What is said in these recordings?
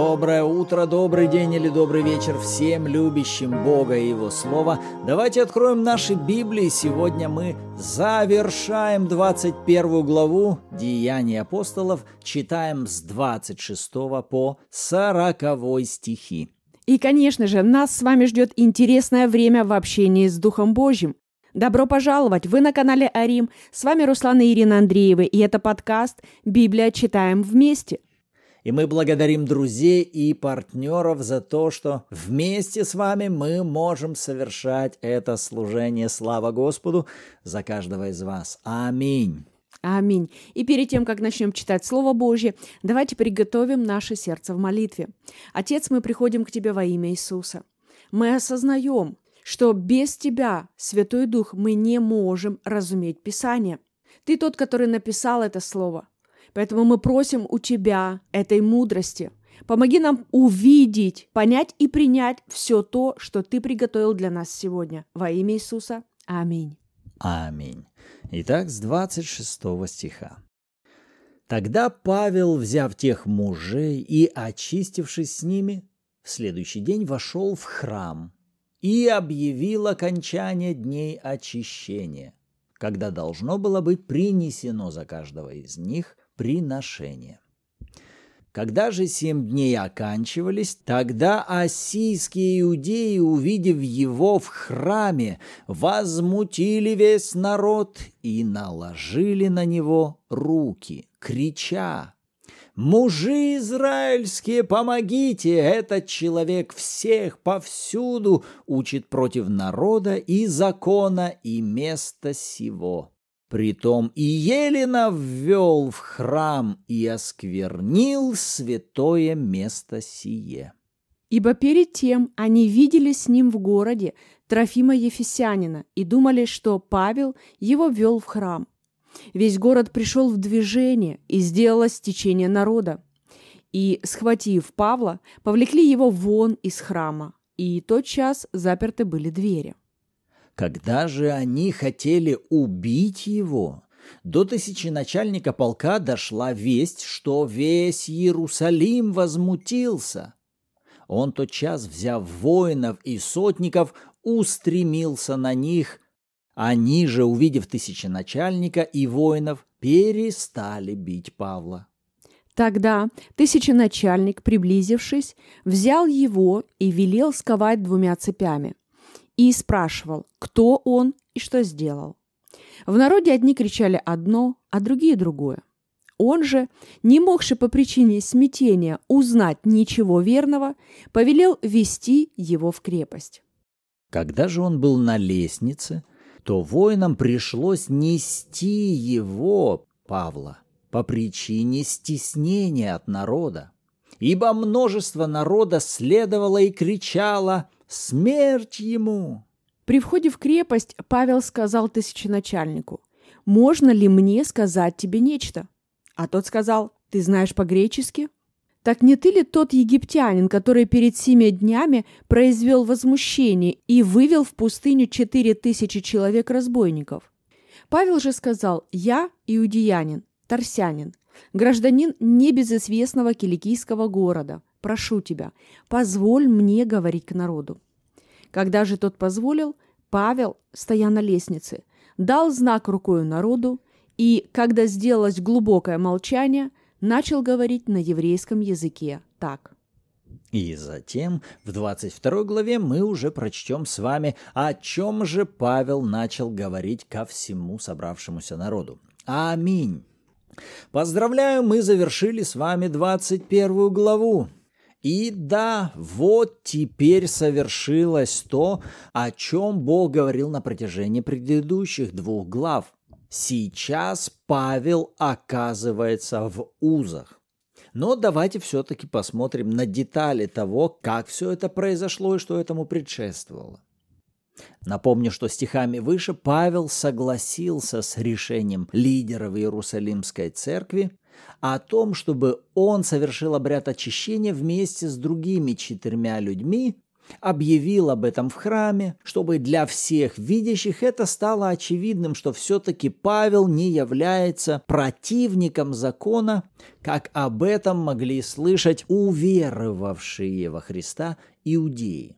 Доброе утро, добрый день или добрый вечер всем любящим Бога и Его Слово. Давайте откроем наши Библии. Сегодня мы завершаем 21 главу Деяний апостолов, читаем с 26 по 40 стихи. И, конечно же, нас с вами ждет интересное время в общении с Духом Божьим. Добро пожаловать! Вы на канале Арим. С вами Руслан и Ирина Андреевы. и это подкаст «Библия читаем вместе». – и мы благодарим друзей и партнеров за то, что вместе с вами мы можем совершать это служение. Слава Господу за каждого из вас. Аминь. Аминь. И перед тем, как начнем читать Слово Божье, давайте приготовим наше сердце в молитве. Отец, мы приходим к Тебе во имя Иисуса. Мы осознаем, что без Тебя, Святой Дух, мы не можем разуметь Писание. Ты тот, который написал это Слово. Поэтому мы просим у Тебя этой мудрости. Помоги нам увидеть, понять и принять все то, что Ты приготовил для нас сегодня. Во имя Иисуса. Аминь. Аминь. Итак, с 26 стиха. Тогда Павел, взяв тех мужей и очистившись с ними, в следующий день вошел в храм и объявил окончание дней очищения, когда должно было быть принесено за каждого из них приношения. Когда же семь дней оканчивались, тогда осийские иудеи, увидев его в храме, возмутили весь народ и наложили на него руки, крича «Мужи израильские, помогите! Этот человек всех повсюду учит против народа и закона и места сего». Притом и Елена ввел в храм и осквернил святое место сие. Ибо перед тем они видели с ним в городе Трофима Ефесянина и думали, что Павел его вел в храм. Весь город пришел в движение, и сделалось течение народа. И, схватив Павла, повлекли его вон из храма, и тот час заперты были двери. Когда же они хотели убить его, до тысячи начальника полка дошла весть, что весь Иерусалим возмутился. Он тотчас, взяв воинов и сотников, устремился на них. Они же, увидев тысячи начальника и воинов, перестали бить Павла. Тогда тысяченачальник, приблизившись, взял его и велел сковать двумя цепями и спрашивал, кто он и что сделал. В народе одни кричали одно, а другие другое. Он же, не могши по причине смятения узнать ничего верного, повелел вести его в крепость. Когда же он был на лестнице, то воинам пришлось нести его, Павла, по причине стеснения от народа. Ибо множество народа следовало и кричало – Смерть ему!» При входе в крепость Павел сказал тысяченачальнику, «Можно ли мне сказать тебе нечто?» А тот сказал, «Ты знаешь по-гречески?» Так не ты ли тот египтянин, который перед семи днями произвел возмущение и вывел в пустыню четыре тысячи человек-разбойников? Павел же сказал, «Я иудеянин, торсянин, гражданин небезызвестного киликийского города, прошу тебя, позволь мне говорить к народу». Когда же тот позволил, Павел, стоя на лестнице, дал знак рукою народу, и, когда сделалось глубокое молчание, начал говорить на еврейском языке так. И затем в 22 главе мы уже прочтем с вами, о чем же Павел начал говорить ко всему собравшемуся народу. Аминь. Поздравляю, мы завершили с вами 21 главу. И да, вот теперь совершилось то, о чем Бог говорил на протяжении предыдущих двух глав. Сейчас Павел оказывается в узах. Но давайте все-таки посмотрим на детали того, как все это произошло и что этому предшествовало. Напомню, что стихами выше Павел согласился с решением лидеров Иерусалимской церкви а о том, чтобы он совершил обряд очищения вместе с другими четырьмя людьми, объявил об этом в храме, чтобы для всех видящих это стало очевидным, что все-таки Павел не является противником закона, как об этом могли слышать уверовавшие во Христа иудеи.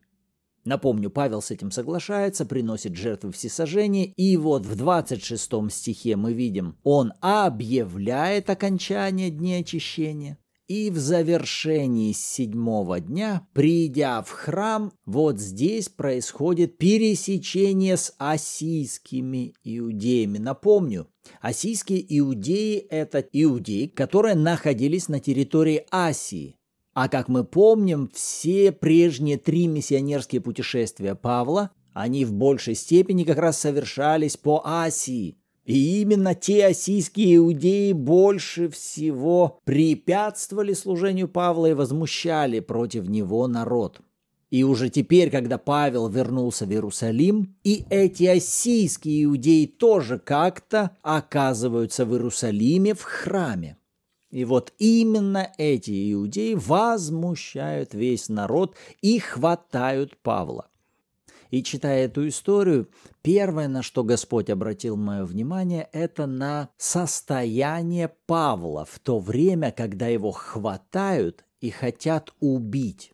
Напомню, Павел с этим соглашается, приносит жертвы всесожжения, и вот в 26 стихе мы видим, он объявляет окончание дня очищения, и в завершении седьмого дня, придя в храм, вот здесь происходит пересечение с ассийскими иудеями. Напомню, ассийские иудеи – это иудеи, которые находились на территории Асии – а как мы помним, все прежние три миссионерские путешествия Павла, они в большей степени как раз совершались по Асии. И именно те асийские иудеи больше всего препятствовали служению Павла и возмущали против него народ. И уже теперь, когда Павел вернулся в Иерусалим, и эти ассийские иудеи тоже как-то оказываются в Иерусалиме в храме. И вот именно эти иудеи возмущают весь народ и хватают Павла. И читая эту историю, первое, на что Господь обратил мое внимание, это на состояние Павла в то время, когда его хватают и хотят убить.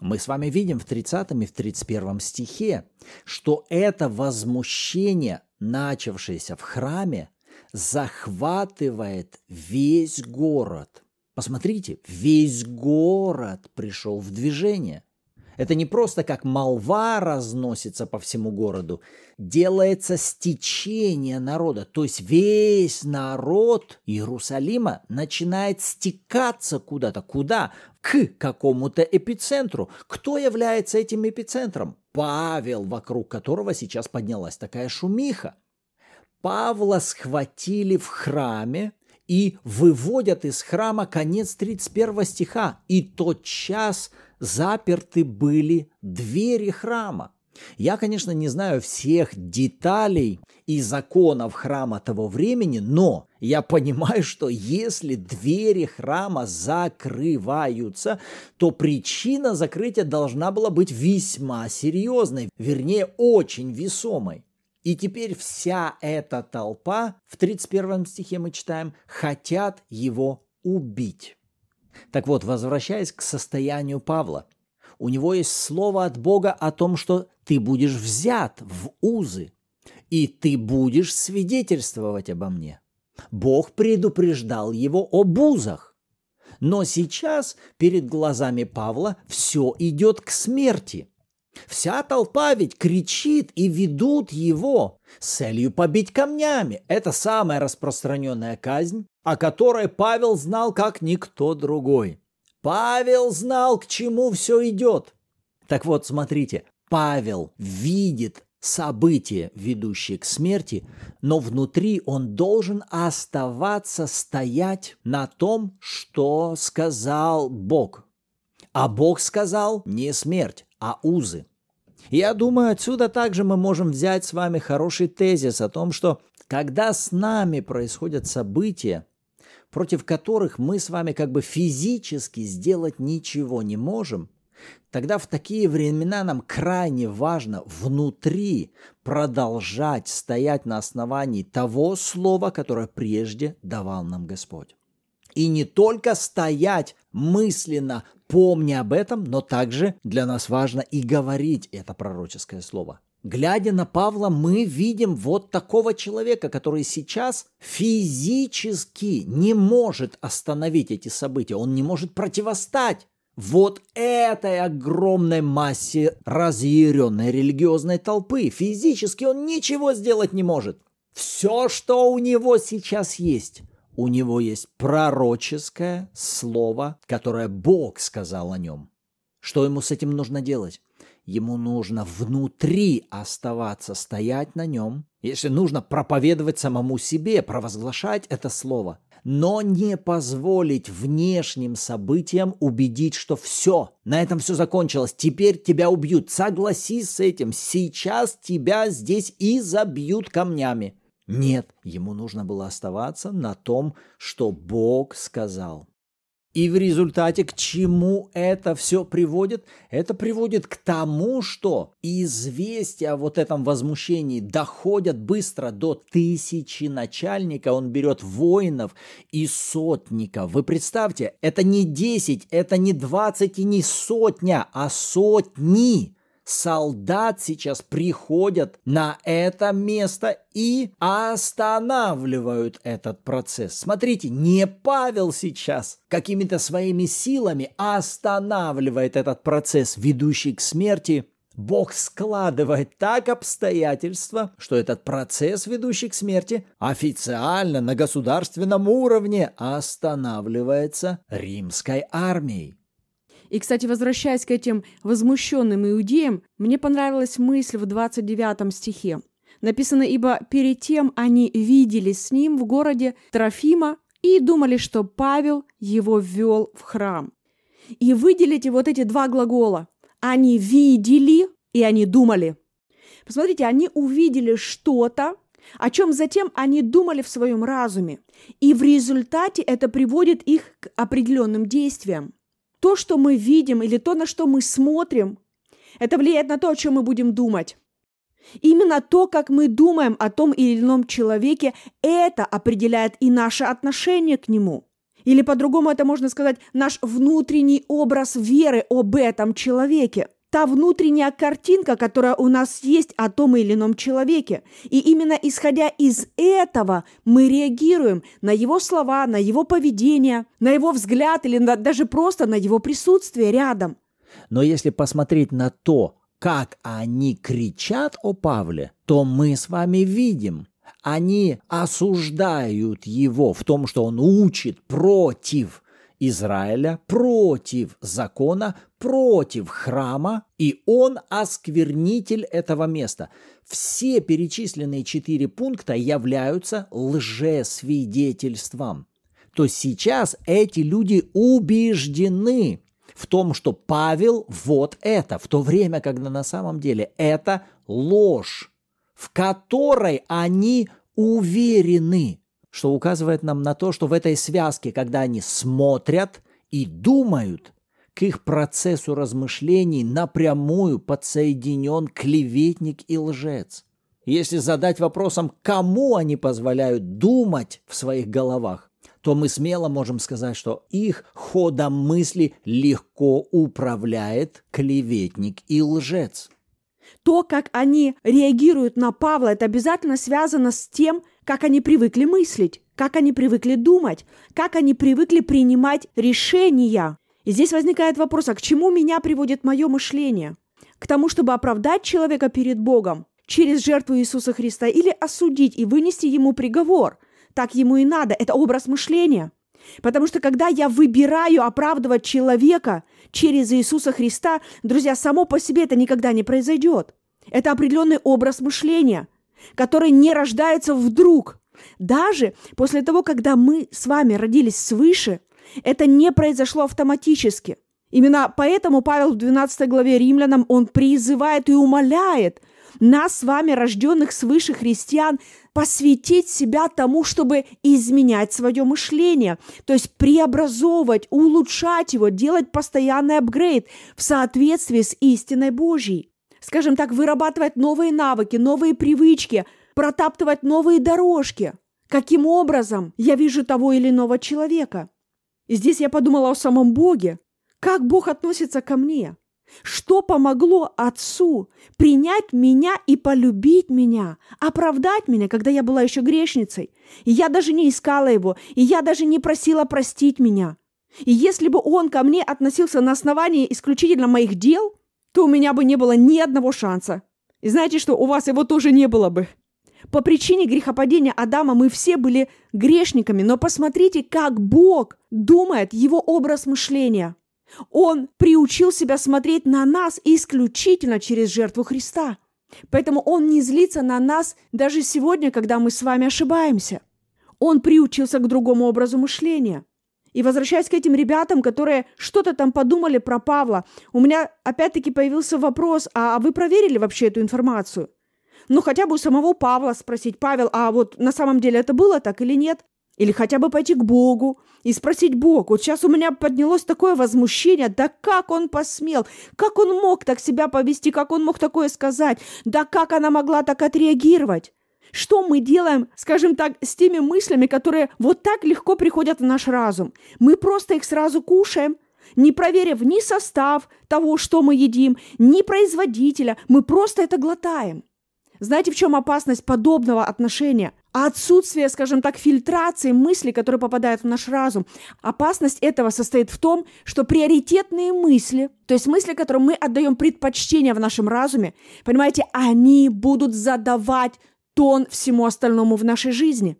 Мы с вами видим в 30 и в 31 стихе, что это возмущение, начавшееся в храме, захватывает весь город. Посмотрите, весь город пришел в движение. Это не просто как молва разносится по всему городу. Делается стечение народа. То есть весь народ Иерусалима начинает стекаться куда-то. Куда? К какому-то эпицентру. Кто является этим эпицентром? Павел, вокруг которого сейчас поднялась такая шумиха. Павла схватили в храме и выводят из храма конец 31 стиха. И тот час заперты были двери храма. Я, конечно, не знаю всех деталей и законов храма того времени, но я понимаю, что если двери храма закрываются, то причина закрытия должна была быть весьма серьезной, вернее, очень весомой. И теперь вся эта толпа, в 31 стихе мы читаем, хотят его убить. Так вот, возвращаясь к состоянию Павла, у него есть слово от Бога о том, что ты будешь взят в узы, и ты будешь свидетельствовать обо мне. Бог предупреждал его об узах. Но сейчас перед глазами Павла все идет к смерти – Вся толпа ведь кричит и ведут его с целью побить камнями. Это самая распространенная казнь, о которой Павел знал как никто другой. Павел знал, к чему все идет. Так вот, смотрите, Павел видит события, ведущие к смерти, но внутри он должен оставаться стоять на том, что сказал Бог. А Бог сказал не смерть. А узы. Я думаю, отсюда также мы можем взять с вами хороший тезис о том, что когда с нами происходят события, против которых мы с вами как бы физически сделать ничего не можем, тогда в такие времена нам крайне важно внутри продолжать стоять на основании того слова, которое прежде давал нам Господь. И не только стоять мысленно, помня об этом, но также для нас важно и говорить это пророческое слово. Глядя на Павла, мы видим вот такого человека, который сейчас физически не может остановить эти события, он не может противостать вот этой огромной массе разъяренной религиозной толпы. Физически он ничего сделать не может. Все, что у него сейчас есть, у него есть пророческое слово, которое Бог сказал о нем. Что ему с этим нужно делать? Ему нужно внутри оставаться, стоять на нем, если нужно проповедовать самому себе, провозглашать это слово, но не позволить внешним событиям убедить, что все, на этом все закончилось, теперь тебя убьют. Согласись с этим, сейчас тебя здесь и забьют камнями. Нет, ему нужно было оставаться на том, что Бог сказал. И в результате к чему это все приводит? Это приводит к тому, что известия о вот этом возмущении доходят быстро до тысячи начальника. Он берет воинов и сотников. Вы представьте, это не 10, это не 20 и не сотня, а сотни солдат сейчас приходят на это место и останавливают этот процесс. Смотрите, не Павел сейчас какими-то своими силами останавливает этот процесс, ведущий к смерти, Бог складывает так обстоятельства, что этот процесс, ведущий к смерти, официально на государственном уровне останавливается римской армией. И, кстати, возвращаясь к этим возмущенным иудеям, мне понравилась мысль в 29 стихе. Написано, ибо перед тем они видели с ним в городе Трофима и думали, что Павел его ввел в храм. И выделите вот эти два глагола. Они видели и они думали. Посмотрите, они увидели что-то, о чем затем они думали в своем разуме. И в результате это приводит их к определенным действиям то, что мы видим или то, на что мы смотрим, это влияет на то, о чем мы будем думать. Именно то, как мы думаем о том или ином человеке, это определяет и наше отношение к нему. Или по-другому это можно сказать, наш внутренний образ веры об этом человеке та внутренняя картинка, которая у нас есть о том или ином человеке. И именно исходя из этого мы реагируем на его слова, на его поведение, на его взгляд или на, даже просто на его присутствие рядом. Но если посмотреть на то, как они кричат о Павле, то мы с вами видим, они осуждают его в том, что он учит против – Израиля против закона, против храма, и он осквернитель этого места. Все перечисленные четыре пункта являются лжесвидетельством. То сейчас эти люди убеждены в том, что Павел вот это, в то время, когда на самом деле это ложь, в которой они уверены что указывает нам на то, что в этой связке, когда они смотрят и думают, к их процессу размышлений напрямую подсоединен клеветник и лжец. Если задать вопросом, кому они позволяют думать в своих головах, то мы смело можем сказать, что их ходом мысли легко управляет клеветник и лжец. То, как они реагируют на Павла, это обязательно связано с тем, как они привыкли мыслить, как они привыкли думать, как они привыкли принимать решения. И здесь возникает вопрос, а к чему меня приводит мое мышление? К тому, чтобы оправдать человека перед Богом через жертву Иисуса Христа или осудить и вынести ему приговор. Так ему и надо. Это образ мышления. Потому что когда я выбираю оправдывать человека через Иисуса Христа, друзья, само по себе это никогда не произойдет. Это определенный образ мышления – которые не рождаются вдруг. Даже после того, когда мы с вами родились свыше, это не произошло автоматически. Именно поэтому Павел в 12 главе Римлянам, он призывает и умоляет нас с вами, рожденных свыше христиан, посвятить себя тому, чтобы изменять свое мышление, то есть преобразовывать, улучшать его, делать постоянный апгрейд в соответствии с истиной Божьей скажем так, вырабатывать новые навыки, новые привычки, протаптывать новые дорожки. Каким образом я вижу того или иного человека? И здесь я подумала о самом Боге. Как Бог относится ко мне? Что помогло Отцу принять меня и полюбить меня, оправдать меня, когда я была еще грешницей? И я даже не искала Его, и я даже не просила простить меня. И если бы Он ко мне относился на основании исключительно моих дел, то у меня бы не было ни одного шанса. И знаете что, у вас его тоже не было бы. По причине грехопадения Адама мы все были грешниками, но посмотрите, как Бог думает его образ мышления. Он приучил себя смотреть на нас исключительно через жертву Христа. Поэтому Он не злится на нас даже сегодня, когда мы с вами ошибаемся. Он приучился к другому образу мышления – и возвращаясь к этим ребятам, которые что-то там подумали про Павла, у меня опять-таки появился вопрос, а вы проверили вообще эту информацию? Ну, хотя бы у самого Павла спросить, Павел, а вот на самом деле это было так или нет? Или хотя бы пойти к Богу и спросить Бог. Вот сейчас у меня поднялось такое возмущение. Да как он посмел? Как он мог так себя повести? Как он мог такое сказать? Да как она могла так отреагировать? Что мы делаем, скажем так, с теми мыслями, которые вот так легко приходят в наш разум? Мы просто их сразу кушаем, не проверив ни состав того, что мы едим, ни производителя, мы просто это глотаем. Знаете, в чем опасность подобного отношения? Отсутствие, скажем так, фильтрации мыслей, которые попадают в наш разум. Опасность этого состоит в том, что приоритетные мысли, то есть мысли, которым мы отдаем предпочтение в нашем разуме, понимаете, они будут задавать тон всему остальному в нашей жизни.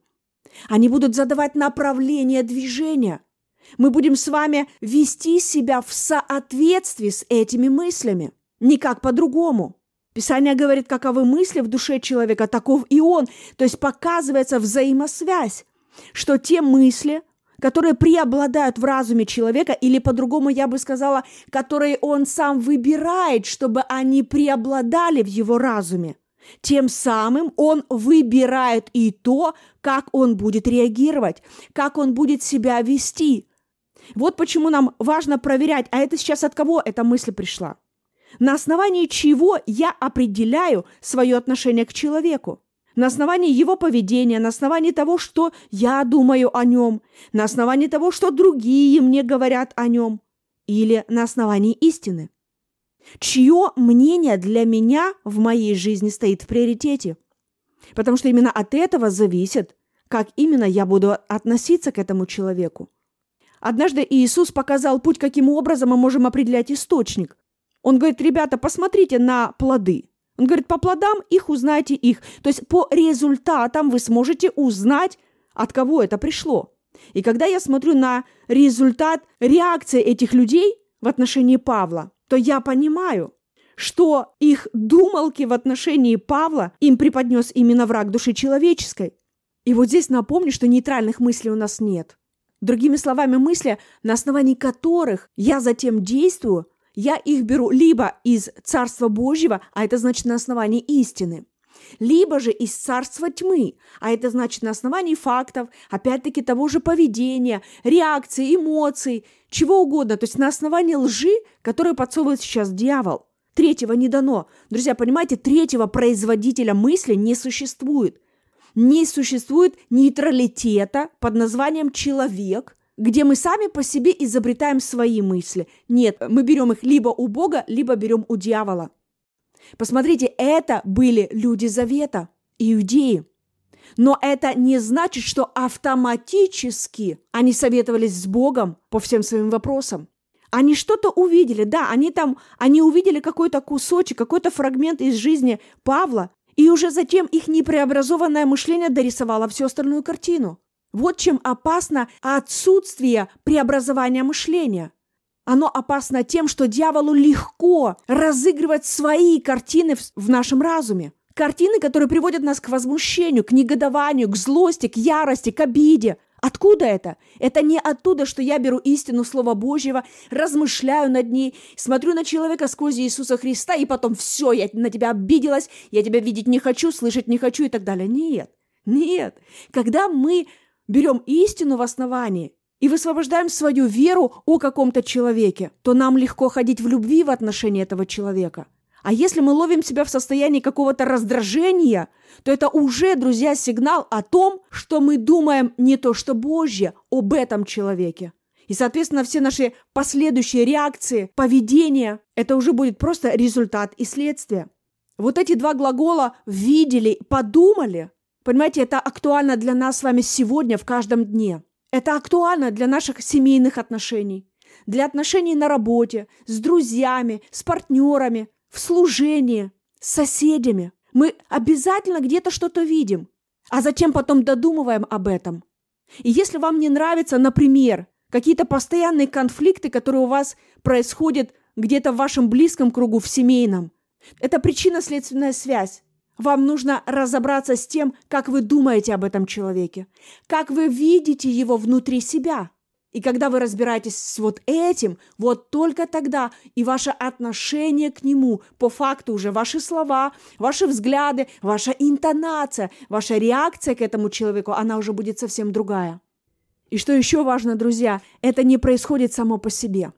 Они будут задавать направление движения. Мы будем с вами вести себя в соответствии с этими мыслями. Никак по-другому. Писание говорит, каковы мысли в душе человека, таков и он. То есть показывается взаимосвязь, что те мысли, которые преобладают в разуме человека, или по-другому я бы сказала, которые он сам выбирает, чтобы они преобладали в его разуме – тем самым он выбирает и то, как он будет реагировать, как он будет себя вести. Вот почему нам важно проверять, а это сейчас от кого эта мысль пришла? На основании чего я определяю свое отношение к человеку? на основании его поведения, на основании того, что я думаю о нем, на основании того, что другие мне говорят о нем, или на основании истины. Чье мнение для меня в моей жизни стоит в приоритете? Потому что именно от этого зависит, как именно я буду относиться к этому человеку. Однажды Иисус показал путь, каким образом мы можем определять источник. Он говорит, ребята, посмотрите на плоды. Он говорит, по плодам их узнайте их. То есть по результатам вы сможете узнать, от кого это пришло. И когда я смотрю на результат реакции этих людей в отношении Павла, то я понимаю, что их думалки в отношении Павла им преподнес именно враг души человеческой. И вот здесь напомню, что нейтральных мыслей у нас нет. Другими словами, мысли, на основании которых я затем действую, я их беру либо из Царства Божьего, а это значит на основании истины, либо же из царства тьмы, а это значит на основании фактов, опять-таки того же поведения, реакции, эмоций, чего угодно, то есть на основании лжи, которую подсовывает сейчас дьявол. Третьего не дано. Друзья, понимаете, третьего производителя мысли не существует. Не существует нейтралитета под названием «человек», где мы сами по себе изобретаем свои мысли. Нет, мы берем их либо у Бога, либо берем у дьявола. Посмотрите, это были люди Завета, иудеи. Но это не значит, что автоматически они советовались с Богом по всем своим вопросам. Они что-то увидели, да, они там, они увидели какой-то кусочек, какой-то фрагмент из жизни Павла, и уже затем их непреобразованное мышление дорисовало всю остальную картину. Вот чем опасно отсутствие преобразования мышления – оно опасно тем, что дьяволу легко разыгрывать свои картины в нашем разуме. Картины, которые приводят нас к возмущению, к негодованию, к злости, к ярости, к обиде. Откуда это? Это не оттуда, что я беру истину Слова Божьего, размышляю над ней, смотрю на человека сквозь Иисуса Христа, и потом все, я на тебя обиделась, я тебя видеть не хочу, слышать не хочу и так далее. Нет, нет. Когда мы берем истину в основании, и высвобождаем свою веру о каком-то человеке, то нам легко ходить в любви в отношении этого человека. А если мы ловим себя в состоянии какого-то раздражения, то это уже, друзья, сигнал о том, что мы думаем не то что Божье об этом человеке. И, соответственно, все наши последующие реакции, поведение, это уже будет просто результат и следствие. Вот эти два глагола «видели», «подумали», понимаете, это актуально для нас с вами сегодня в каждом дне – это актуально для наших семейных отношений, для отношений на работе, с друзьями, с партнерами, в служении, с соседями. Мы обязательно где-то что-то видим, а затем потом додумываем об этом. И если вам не нравится, например, какие-то постоянные конфликты, которые у вас происходят где-то в вашем близком кругу, в семейном, это причинно-следственная связь. Вам нужно разобраться с тем, как вы думаете об этом человеке, как вы видите его внутри себя. И когда вы разбираетесь с вот этим, вот только тогда и ваше отношение к нему, по факту уже ваши слова, ваши взгляды, ваша интонация, ваша реакция к этому человеку, она уже будет совсем другая. И что еще важно, друзья, это не происходит само по себе.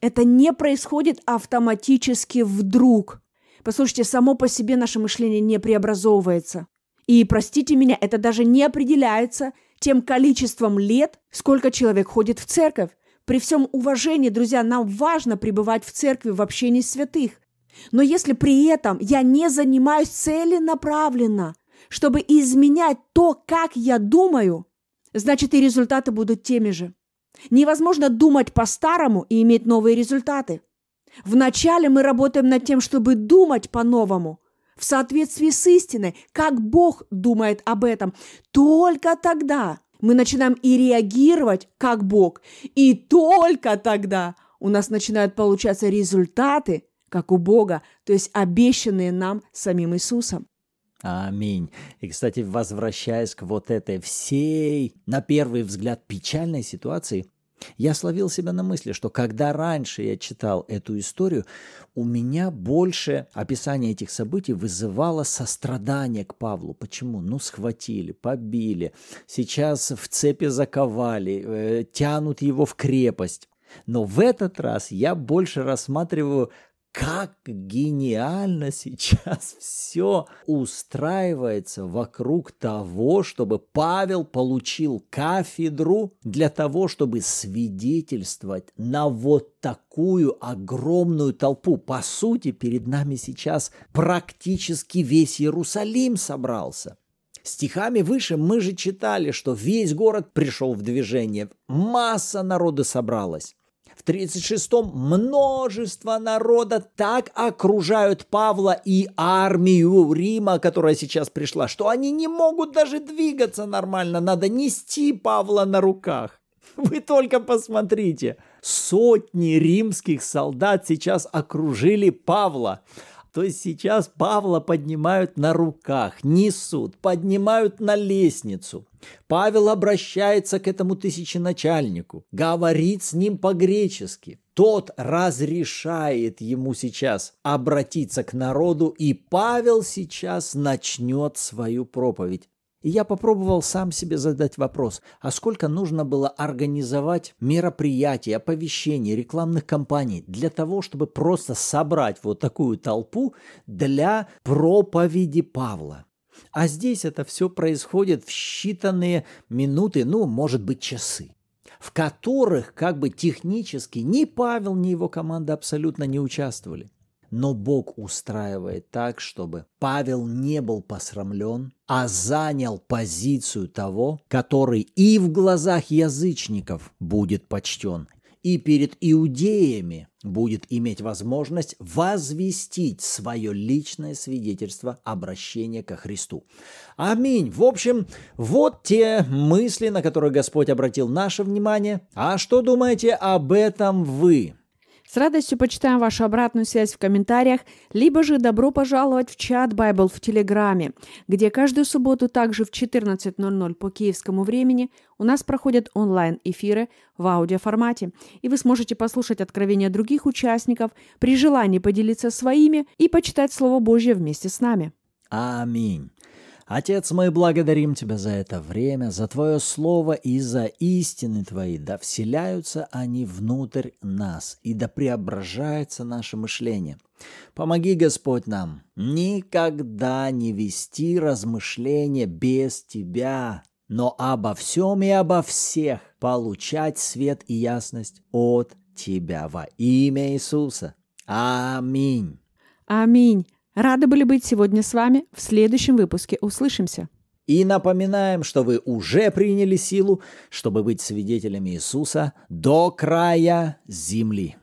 Это не происходит автоматически вдруг – Послушайте, само по себе наше мышление не преобразовывается. И, простите меня, это даже не определяется тем количеством лет, сколько человек ходит в церковь. При всем уважении, друзья, нам важно пребывать в церкви в общении святых. Но если при этом я не занимаюсь целенаправленно, чтобы изменять то, как я думаю, значит и результаты будут теми же. Невозможно думать по-старому и иметь новые результаты. Вначале мы работаем над тем, чтобы думать по-новому, в соответствии с истиной, как Бог думает об этом. Только тогда мы начинаем и реагировать, как Бог. И только тогда у нас начинают получаться результаты, как у Бога, то есть обещанные нам самим Иисусом. Аминь. И, кстати, возвращаясь к вот этой всей, на первый взгляд, печальной ситуации, я словил себя на мысли, что когда раньше я читал эту историю, у меня больше описание этих событий вызывало сострадание к Павлу. Почему? Ну, схватили, побили, сейчас в цепи заковали, э, тянут его в крепость. Но в этот раз я больше рассматриваю как гениально сейчас все устраивается вокруг того, чтобы Павел получил кафедру для того, чтобы свидетельствовать на вот такую огромную толпу. По сути, перед нами сейчас практически весь Иерусалим собрался. Стихами выше мы же читали, что весь город пришел в движение, масса народа собралась. 36-м множество народа так окружают Павла и армию Рима, которая сейчас пришла, что они не могут даже двигаться нормально, надо нести Павла на руках. Вы только посмотрите, сотни римских солдат сейчас окружили Павла что сейчас Павла поднимают на руках, несут, поднимают на лестницу. Павел обращается к этому тысяченачальнику, говорит с ним по-гречески. Тот разрешает ему сейчас обратиться к народу, и Павел сейчас начнет свою проповедь. И я попробовал сам себе задать вопрос, а сколько нужно было организовать мероприятий, оповещений, рекламных кампаний для того, чтобы просто собрать вот такую толпу для проповеди Павла. А здесь это все происходит в считанные минуты, ну, может быть, часы в которых как бы технически ни Павел, ни его команда абсолютно не участвовали. Но Бог устраивает так, чтобы Павел не был посрамлен, а занял позицию того, который и в глазах язычников будет почтен, и перед иудеями будет иметь возможность возвестить свое личное свидетельство обращения ко Христу. Аминь. В общем, вот те мысли, на которые Господь обратил наше внимание. А что думаете об этом вы? С радостью почитаем вашу обратную связь в комментариях, либо же добро пожаловать в чат Bible в Телеграме, где каждую субботу также в 14.00 по киевскому времени у нас проходят онлайн-эфиры в аудиоформате, и вы сможете послушать откровения других участников, при желании поделиться своими и почитать Слово Божье вместе с нами. Аминь. Отец, мы благодарим Тебя за это время, за Твое Слово и за истины Твои, да вселяются они внутрь нас, и да преображается наше мышление. Помоги, Господь, нам никогда не вести размышления без Тебя, но обо всем и обо всех получать свет и ясность от Тебя во имя Иисуса. Аминь. Аминь. Рады были быть сегодня с вами. В следующем выпуске услышимся. И напоминаем, что вы уже приняли силу, чтобы быть свидетелями Иисуса до края земли.